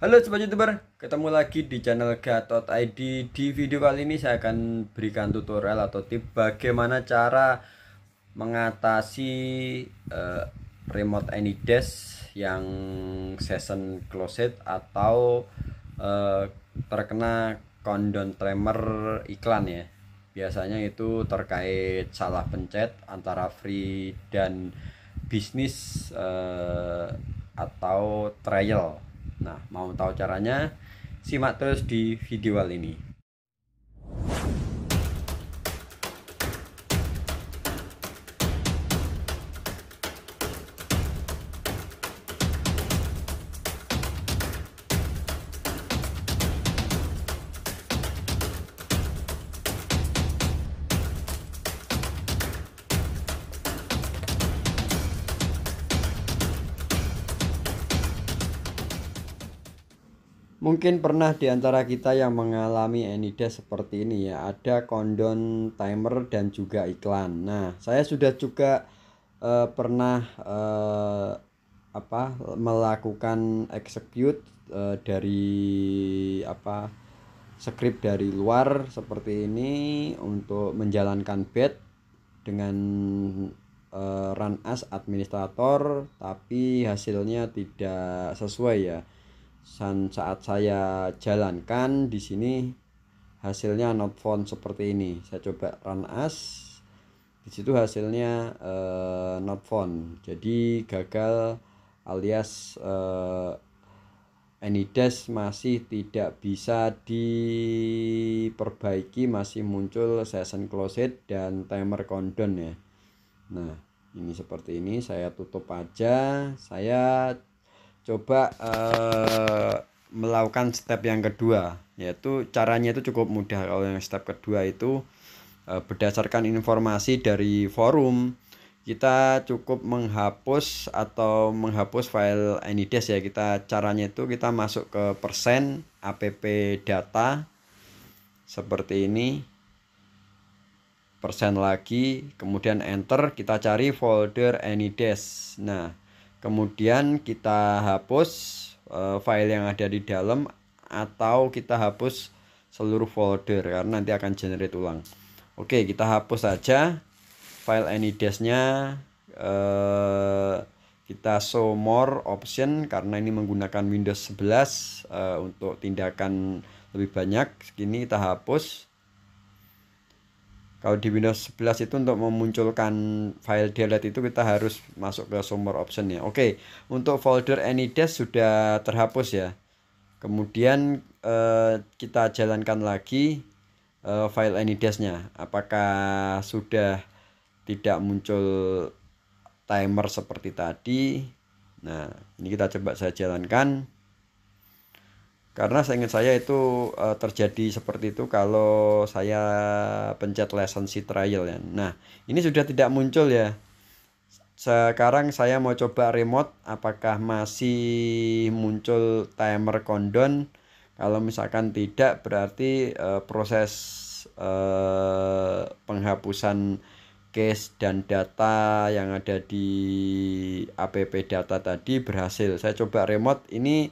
Halo sobat youtuber, ketemu lagi di channel Gatot ID Di video kali ini saya akan berikan tutorial atau tip bagaimana cara mengatasi uh, remote Anydesk yang season closet atau uh, terkena countdown tremor iklan ya Biasanya itu terkait salah pencet antara free dan bisnis uh, atau trial Nah, mau tahu caranya? Simak terus di video kali ini. Mungkin pernah di antara kita yang mengalami Enida seperti ini ya, ada kondon timer dan juga iklan. Nah, saya sudah juga uh, pernah uh, apa melakukan execute uh, dari apa skrip dari luar seperti ini untuk menjalankan bed dengan uh, run as administrator tapi hasilnya tidak sesuai ya saat saya jalankan di sini hasilnya not found seperti ini saya coba run as di situ hasilnya uh, not found jadi gagal alias uh, eh, test masih tidak bisa diperbaiki masih muncul session closed dan timer countdown ya nah ini seperti ini saya tutup aja saya coba uh, melakukan step yang kedua yaitu caranya itu cukup mudah kalau yang step kedua itu uh, berdasarkan informasi dari forum kita cukup menghapus atau menghapus file anydesk ya kita caranya itu kita masuk ke persen app data seperti ini persen lagi kemudian enter kita cari folder anydesk nah kemudian kita hapus uh, file yang ada di dalam atau kita hapus seluruh folder karena nanti akan generate ulang oke kita hapus saja file anydesk nya uh, eh, kita show more option karena ini menggunakan Windows 11 uh, eh, untuk tindakan lebih banyak Sekini kita hapus kalau di Windows 11 itu untuk memunculkan file delete itu kita harus masuk ke sumber option ya oke untuk folder anydesk sudah terhapus ya kemudian eh, kita jalankan lagi eh, file anydesk-nya apakah sudah tidak muncul timer seperti tadi nah ini kita coba saya jalankan karena ingin saya itu uh, terjadi seperti itu kalau saya pencet license trial ya. Nah, ini sudah tidak muncul ya. Sekarang saya mau coba remote apakah masih muncul timer countdown? Kalau misalkan tidak berarti uh, proses uh, penghapusan case dan data yang ada di app data tadi berhasil. Saya coba remote ini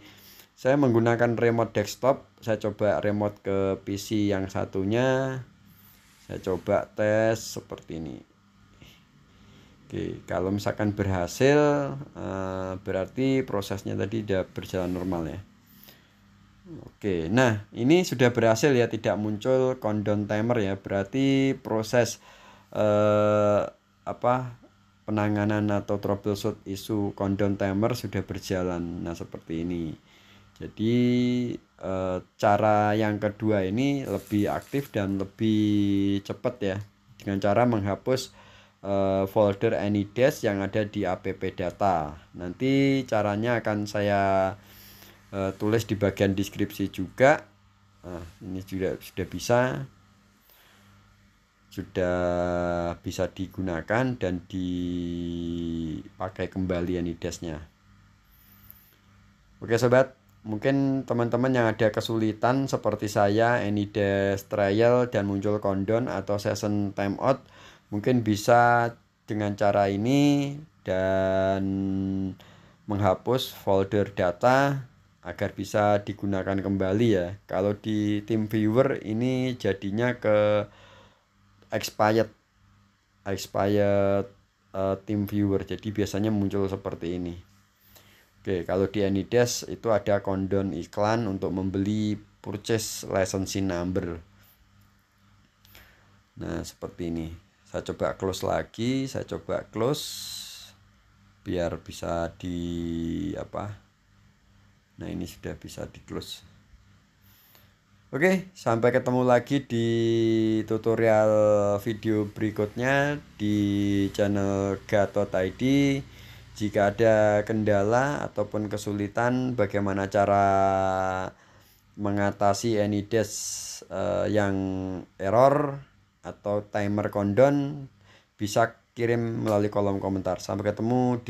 saya menggunakan remote desktop saya coba remote ke PC yang satunya saya coba tes seperti ini Oke kalau misalkan berhasil eh, berarti prosesnya tadi sudah berjalan normal ya Oke nah ini sudah berhasil ya tidak muncul countdown timer ya berarti proses eh, apa penanganan atau troubleshoot isu countdown timer sudah berjalan nah seperti ini jadi e, cara yang kedua ini lebih aktif dan lebih cepat ya dengan cara menghapus e, folder AnyDesk yang ada di app data nanti caranya akan saya e, tulis di bagian deskripsi juga nah, ini juga sudah bisa sudah bisa digunakan dan dipakai kembali AnyDesk-nya Oke sobat, Mungkin teman-teman yang ada kesulitan seperti saya, day trial dan muncul kondon atau season out mungkin bisa dengan cara ini dan menghapus folder data agar bisa digunakan kembali ya. Kalau di tim viewer ini jadinya ke expired expired uh, tim viewer. Jadi biasanya muncul seperti ini. Oke, kalau di Anides itu ada kondon iklan untuk membeli purchase license number. Nah, seperti ini. Saya coba close lagi, saya coba close biar bisa di apa? Nah, ini sudah bisa di close. Oke, sampai ketemu lagi di tutorial video berikutnya di channel Gatot ID jika ada kendala ataupun kesulitan bagaimana cara mengatasi any dash uh, yang error atau timer kondon bisa kirim melalui kolom komentar sampai ketemu di